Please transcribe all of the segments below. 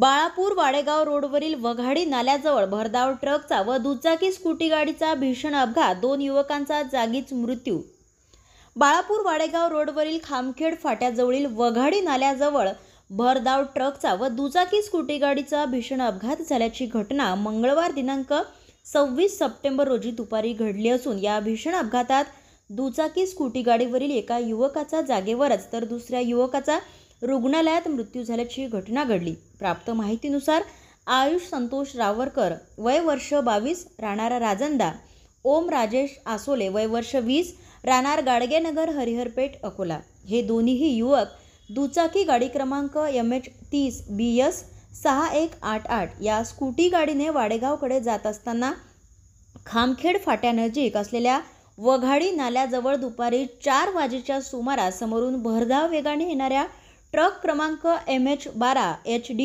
बाळापूर वाडेगाव रोडवरील वघाडी नाल्याजवळ भरधाव ट्रकचा व दुचाकी स्कूटी गाडीचा भीषण अपघात दोन युवकांचा जागीच मृत्यू बाळापूर वाडेगाव रोडवरील खामखेड फाट्याजवळील वघाडी नाल्याजवळ भरधाव ट्रकचा व दुचाकी स्कूटी गाडीचा भीषण अपघात झाल्याची घटना मंगळवार दिनांक सव्वीस सप्टेंबर रोजी दुपारी घडली असून या भीषण अपघातात दुचाकी स्कूटी गाडीवरील एका युवकाचा जागेवरच तर दुसऱ्या युवकाचा रुग्णालयात मृत्यू झाल्याची घटना घडली प्राप्त माहितीनुसार आयुष संतोष रावरकर वय वर्ष बावीस राहणारा राजंदा ओम राजेश आसोले वय वर्ष वीस राहणार गाडगेनगर हरिहरपेठ अकोला हे दोन्हीही युवक दुचाकी गाडी क्रमांक एम एच तीस बी एस सहा एक आठ आठ या स्कूटी गाडीने वाडेगावकडे जात असताना खामखेड फाट्यानजीक असलेल्या वघाडी नाल्याजवळ दुपारी चार वाजेच्या सुमारास समोरून भरधाव वेगाने येणाऱ्या ट्रक क्रमांक एम एच बारा एच डी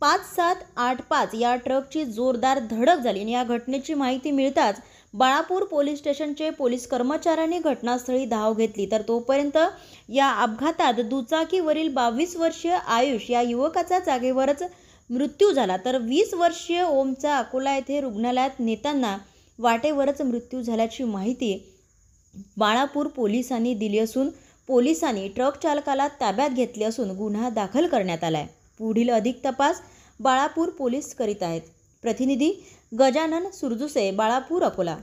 पाच सात आठ पाच या ट्रकची जोरदार धडक झाली आणि या घटनेची माहिती मिळताच बाळापूर पोलीस स्टेशनचे पोलीस कर्मचाऱ्यांनी घटनास्थळी धाव घेतली तर तोपर्यंत या अपघातात दुचाकीवरील बावीस वर्षीय आयुष या युवकाचा जागेवरच मृत्यू झाला तर वीस वर्षीय ओमचा अकोला येथे रुग्णालयात नेताना वाटेवरच मृत्यू झाल्याची माहिती बाळापूर पोलिसांनी दिली असून पोलिसांनी ट्रक चालकाला ताब्यात घेतले असून गुन्हा दाखल करण्यात आला आहे पुढील अधिक तपास बाळापूर पोलीस करीत आहेत प्रतिनिधी गजानन सुरजुसे बाळापूर अकोला